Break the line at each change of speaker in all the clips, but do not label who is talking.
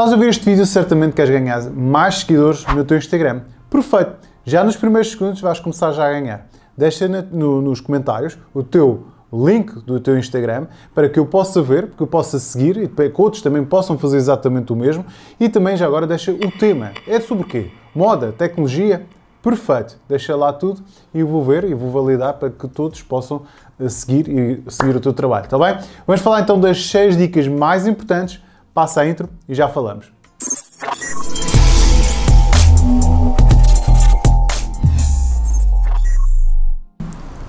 estás a ver este vídeo, certamente queres ganhar mais seguidores no teu Instagram. Perfeito! Já nos primeiros segundos vais começar já a ganhar. Deixa no, nos comentários o teu link do teu Instagram para que eu possa ver, que eu possa seguir e para que outros também possam fazer exatamente o mesmo. E também já agora deixa o tema. É sobre o quê? Moda, tecnologia? Perfeito. Deixa lá tudo e eu vou ver e vou validar para que todos possam eh, seguir e seguir o teu trabalho, está bem? Vamos falar então das 6 dicas mais importantes Passa a intro e já falamos.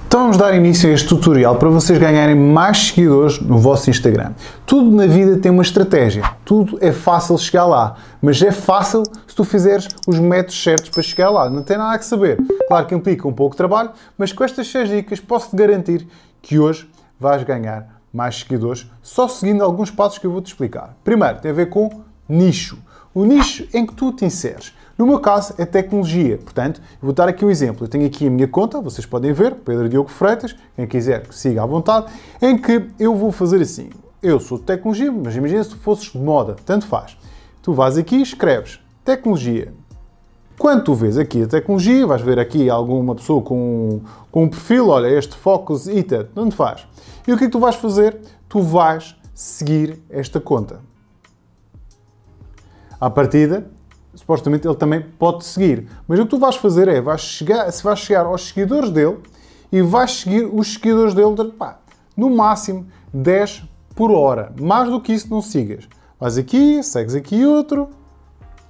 Então vamos dar início a este tutorial para vocês ganharem mais seguidores no vosso Instagram. Tudo na vida tem uma estratégia, tudo é fácil chegar lá, mas é fácil se tu fizeres os métodos certos para chegar lá, não tem nada a saber. Claro que implica um pouco de trabalho, mas com estas 6 dicas posso-te garantir que hoje vais ganhar mais seguidores, só seguindo alguns passos que eu vou te explicar. Primeiro, tem a ver com nicho. O nicho em que tu te inseres. No meu caso, é tecnologia. Portanto, vou dar aqui um exemplo. Eu tenho aqui a minha conta, vocês podem ver, Pedro Diogo Freitas, quem quiser que siga à vontade, em que eu vou fazer assim. Eu sou de tecnologia, mas imagina se tu fosses de moda, tanto faz. Tu vais aqui e escreves tecnologia, quando tu vês aqui a tecnologia, vais ver aqui alguma pessoa com, com um perfil, olha, este Focus ITA, onde faz? E o que é que tu vais fazer? Tu vais seguir esta conta. À partida, supostamente ele também pode seguir. Mas o que tu vais fazer é, vais chegar, se vais chegar aos seguidores dele e vais seguir os seguidores dele, pá, no máximo 10 por hora. Mais do que isso não sigas. Vais aqui, segues aqui outro,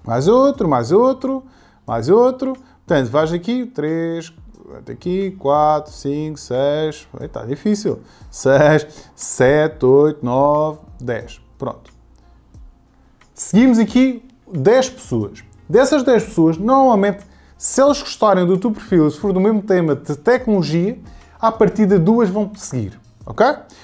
mais outro, mais outro, mais outro. Portanto, vais aqui, 3, até aqui, 4, 5, 6, está difícil, 6, 7, 8, 9, 10. Pronto. Seguimos aqui 10 pessoas. Dessas 10 pessoas, normalmente, se elas gostarem do teu perfil, se for do mesmo tema de tecnologia, à partida duas vão te seguir ok?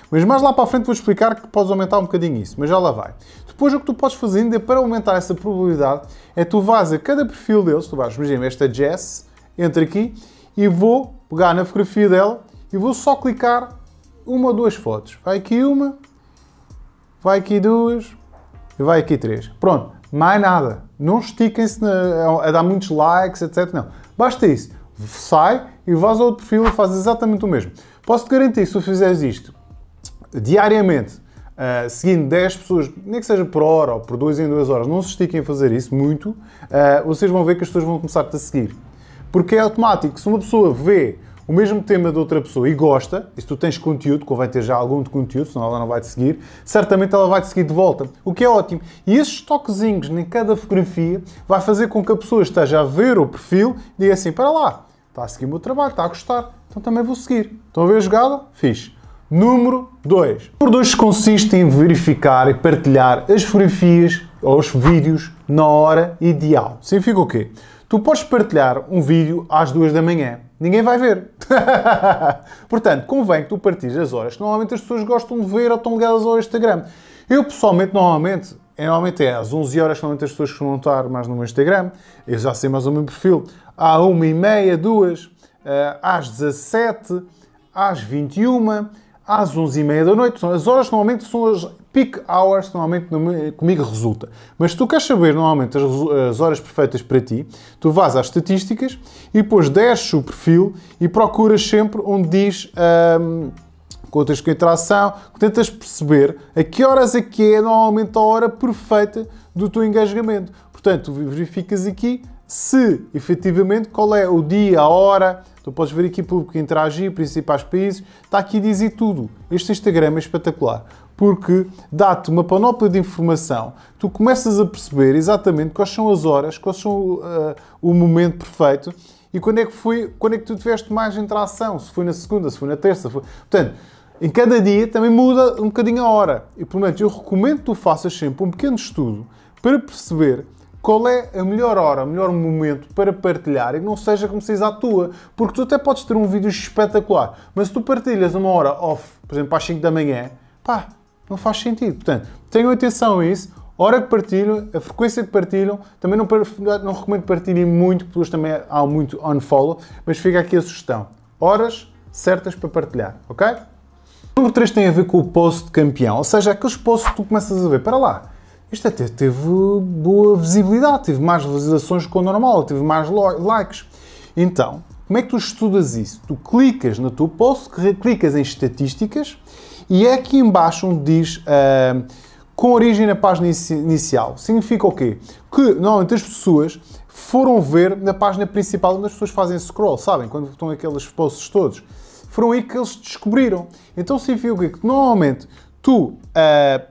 Mas mais lá para a frente vou explicar que podes aumentar um bocadinho isso, mas já lá vai. Depois o que tu podes fazer ainda para aumentar essa probabilidade é tu vais a cada perfil deles, tu vais, imagina, esta Jess, entra aqui e vou pegar na fotografia dela e vou só clicar uma ou duas fotos. Vai aqui uma, vai aqui duas e vai aqui três. Pronto, mais nada. Não estiquem-se a dar muitos likes, etc. Não. Basta isso. Sai e vais ao outro perfil e faz exatamente o mesmo. Posso-te garantir que se tu fizeres isto diariamente, uh, seguindo 10 pessoas, nem que seja por hora ou por 2 em 2 horas, não se estiquem a fazer isso muito, uh, vocês vão ver que as pessoas vão começar-te a seguir. Porque é automático, se uma pessoa vê o mesmo tema de outra pessoa e gosta, e se tu tens conteúdo, convém ter já algum de conteúdo, senão ela não vai te seguir, certamente ela vai te seguir de volta, o que é ótimo. E esses toquezinhos em cada fotografia vai fazer com que a pessoa esteja a ver o perfil e diga assim: para lá, Está a seguir o meu trabalho, está a gostar. Então também vou seguir. Estão a ver a jogada? Fiz. Número 2. Número 2 consiste em verificar e partilhar as fotografias ou os vídeos na hora ideal. Significa o quê? Tu podes partilhar um vídeo às 2 da manhã. Ninguém vai ver. Portanto, convém que tu partilhes as horas que normalmente as pessoas gostam de ver ou estão ligadas ao Instagram. Eu, pessoalmente, normalmente, é, normalmente é às 11 horas que normalmente as pessoas costumam estar mais no meu Instagram. Eu já sei mais o meu perfil à 1h30, eh, 2, às 17, às 21, às 11h30 da noite. São as horas normalmente são as peak hours, normalmente comigo resulta. Mas se tu queres saber normalmente as, horas perfeitas para ti, tu vais às estatísticas e depois desce o perfil e procuras sempre onde diz. Hum, contas com interação, tentas perceber a que horas é que é normalmente a hora perfeita do teu engajamento. Portanto, verificas aqui se efetivamente qual é o dia, a hora. Tu podes ver aqui público interagir, principais países. Está aqui a dizer tudo. Este Instagram é espetacular porque dá-te uma panóplia de informação. Tu começas a perceber exatamente quais são as horas, quais são uh, o momento perfeito e quando é que foi, quando é que tu tiveste mais interação, se foi na segunda, se foi na terça, foi... portanto, em cada dia também muda um bocadinho a hora. E, menos, eu recomendo que tu faças sempre um pequeno estudo para perceber qual é a melhor hora, o melhor momento para partilhar e que não seja como seis à tua. Porque tu até podes ter um vídeo espetacular, mas se tu partilhas uma hora off, por exemplo, às 5 da manhã, pá, não faz sentido. Portanto, tenham atenção a isso. hora que partilham, a frequência que partilham, também não, não recomendo partilhem muito, porque também há muito unfollow, mas fica aqui a sugestão. Horas certas para partilhar, ok? O número 3 tem a ver com o post de campeão, ou seja, aqueles posts que tu começas a ver, para lá, isto até teve boa visibilidade, teve mais visualizações que o normal, teve mais likes. Então, como é que tu estudas isso? Tu clicas no teu post, clicas em estatísticas e é aqui embaixo onde diz uh, com origem na página inicial. Significa o quê? Que normalmente as pessoas foram ver na página principal onde as pessoas fazem scroll, sabem? Quando estão aqueles posts todos. Foram aí que eles descobriram. Então significa o quê? Que normalmente tu, uh,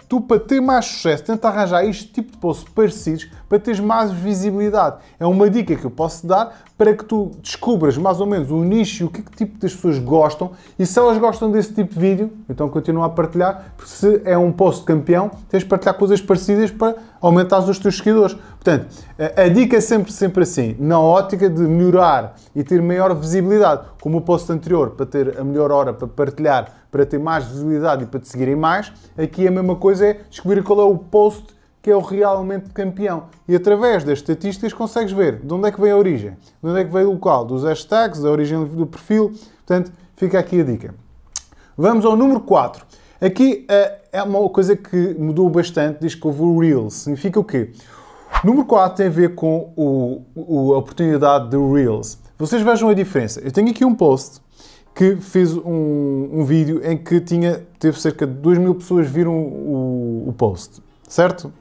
tu para ter mais sucesso, tenta arranjar este tipo de posts parecidos, para teres mais visibilidade. É uma dica que eu posso dar para que tu descubras mais ou menos o nicho e o que, que tipo de pessoas gostam. E se elas gostam desse tipo de vídeo, então continua a partilhar, porque se é um post campeão, tens de partilhar coisas parecidas para aumentar os teus seguidores. Portanto, a dica é sempre, sempre assim, na ótica de melhorar e ter maior visibilidade, como o post anterior, para ter a melhor hora para partilhar, para ter mais visibilidade e para te seguirem mais, aqui a mesma coisa é descobrir qual é o post que é o realmente campeão. E através das estatísticas consegues ver de onde é que vem a origem, de onde é que vem o local, dos hashtags, da origem do perfil. Portanto, fica aqui a dica. Vamos ao número 4. Aqui eh, é uma coisa que mudou bastante diz que houve o Reels. Significa o quê? Número 4 tem a ver com o, o, a oportunidade do Reels. Vocês vejam a diferença. Eu tenho aqui um post que fiz um, um vídeo em que tinha, teve cerca de 2 mil pessoas viram o, o post, certo?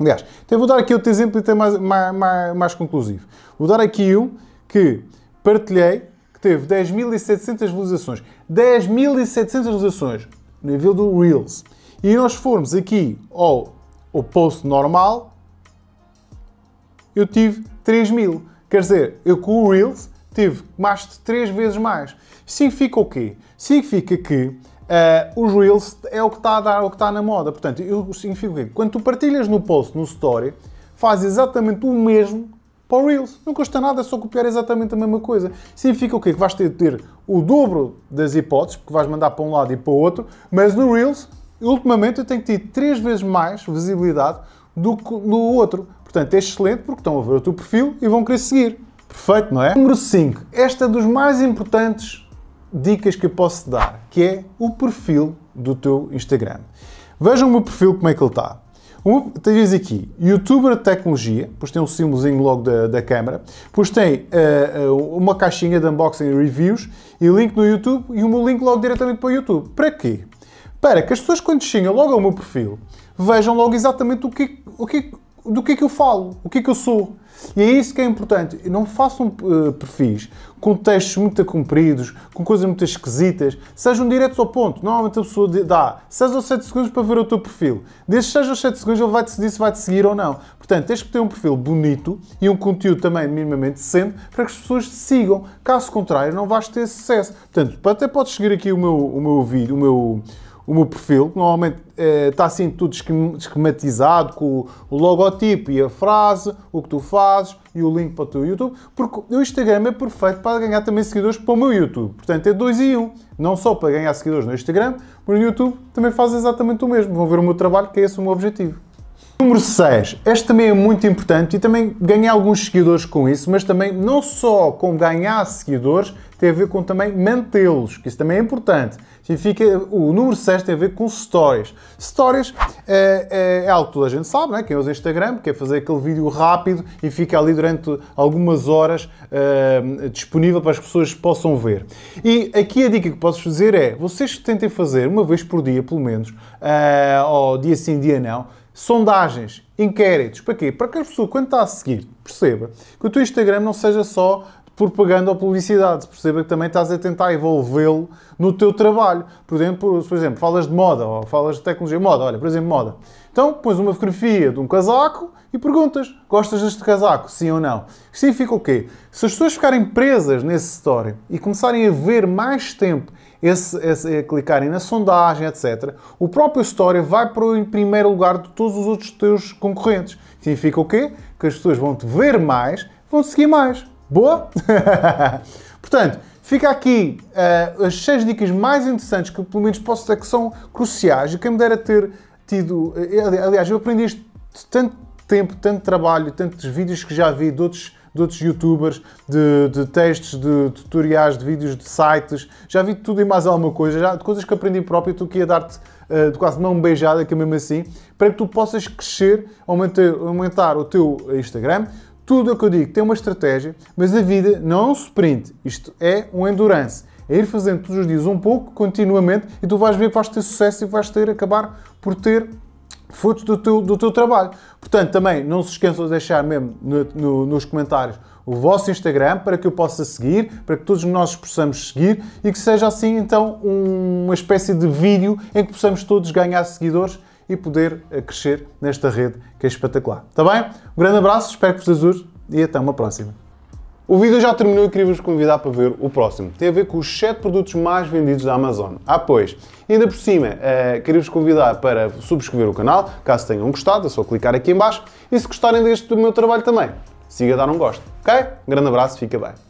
Aliás, então vou dar aqui outro exemplo até mais, mais, mais conclusivo. Vou dar aqui um que partilhei, que teve 10.700 visualizações. 10.700 visualizações no nível do Reels. E nós formos aqui ao, ao post normal, eu tive 3.000. Quer dizer, eu com o Reels tive mais de 3 vezes mais. Significa o quê? Significa que Uh, eh, os Reels é o que está a dar, o que está na moda. Portanto, eu, significa o quê? Quando tu partilhas no post, no story, faz exatamente o mesmo para o Reels. Não custa nada só copiar exatamente a mesma coisa. Significa o quê? Que vais ter, ter o dobro das hipóteses, porque vais mandar para um lado e para o outro, mas no Reels, ultimamente, eu tenho tido três vezes mais visibilidade do que no outro. Portanto, é excelente porque estão a ver o teu perfil e vão querer seguir. Perfeito, não é? Número 5. Esta é dos mais importantes dicas que eu posso dar, que é o perfil do teu Instagram. Vejam o meu perfil como é que ele está. Um, tens aqui youtuber tecnologia, pois tem um símbolozinho logo da, da câmera, pois tem uh, uma caixinha de unboxing e reviews e link no YouTube e o meu link logo diretamente para o YouTube. Para quê? Para que as pessoas quando chegam logo ao meu perfil vejam logo exatamente o que, o que do que é que eu falo, o que é que eu sou. E é isso que é importante. Eu não façam eh, perfis com textos muito compridos, com coisas muito esquisitas. Sejam diretos ao ponto. Normalmente a pessoa dá 6 ou 7 segundos para ver o teu perfil. Desses 6 ou 7 segundos ele vai decidir se vai te seguir ou não. Portanto, tens que ter um perfil bonito e um conteúdo também minimamente decente para que as pessoas te sigam. Caso contrário, não vais ter sucesso. Portanto, até podes seguir aqui o meu, o meu vídeo, o meu o meu perfil, que normalmente está eh, assim tudo esquematizado com o logotipo e a frase, o que tu fazes e o link para o teu YouTube, porque o Instagram é perfeito para ganhar também seguidores para o meu YouTube. Portanto, é dois e um. Não só para ganhar seguidores no Instagram, mas no YouTube também faz exatamente o mesmo. Vão ver o meu trabalho, que é esse o meu objetivo. Número 6. Este também é muito importante e também ganhei alguns seguidores com isso, mas também não só com ganhar seguidores, tem a ver com também mantê-los, que isso também é importante. Significa, o número 6 tem a ver com stories. Stories é, é, é algo que toda a gente sabe, né? quem usa Instagram, quer fazer aquele vídeo rápido e fica ali durante algumas horas é, disponível para as pessoas possam ver. E aqui a dica que posso fazer é, vocês tentem fazer uma vez por dia, pelo menos, ou dia sim, dia não, sondagens, inquéritos. Para quê? Para que a pessoa, quando está a seguir, perceba que o teu Instagram não seja só propaganda ou publicidade. Perceba que também estás a tentar envolvê-lo no teu trabalho. Por exemplo, por exemplo, falas de moda ou falas de tecnologia. Moda, olha, por exemplo, moda. Então pões uma fotografia de um casaco e perguntas: gostas deste casaco? Sim ou não? Isto significa o quê? Se as pessoas ficarem presas nesse story e começarem a ver mais tempo esse, esse, é clicarem na sondagem, etc., o próprio Story vai para o primeiro lugar de todos os outros teus concorrentes. Significa o quê? Que as pessoas vão te ver mais, vão seguir mais. Boa? Portanto, fica aqui uh, as 6 dicas mais interessantes que pelo menos posso dizer que são cruciais e quem me dera ter tido. Eh, aliás, eu aprendi isto de tanto tempo, tanto trabalho, tantos vídeos que já vi de outros de outros youtubers, de, de textos, de tutoriais, de vídeos, de sites. Já vi tudo e mais alguma coisa, já, de coisas que aprendi próprio, tu aqui dar-te uh, de quase mão beijada, que é mesmo assim, para que tu possas crescer, aumentar, aumentar o teu Instagram. Tudo é o que eu digo tem uma estratégia, mas a vida não é um sprint, isto é um endurance é ir fazendo todos os dias um pouco, continuamente, e tu vais ver que vais ter sucesso e vais ter, acabar por ter frutos do teu, do teu trabalho. Portanto, também não se esqueçam de deixar mesmo no, no, nos comentários o vosso Instagram para que eu possa seguir, para que todos nós possamos seguir e que seja assim então uma espécie de vídeo em que possamos todos ganhar seguidores e poder eh, crescer nesta rede que é espetacular. Está bem? Um grande abraço, espero que vos ajude e até uma próxima. O vídeo já terminou e queria vos convidar para ver o próximo. Tem a ver com os 7 produtos mais vendidos da Amazon. Ah, pois! ainda por cima, uh, eh, queria vos convidar para subscrever o canal, caso tenham gostado, é só clicar aqui em baixo. E se gostarem deste do meu trabalho também, siga a dar um gosto, ok? grande abraço, fica bem.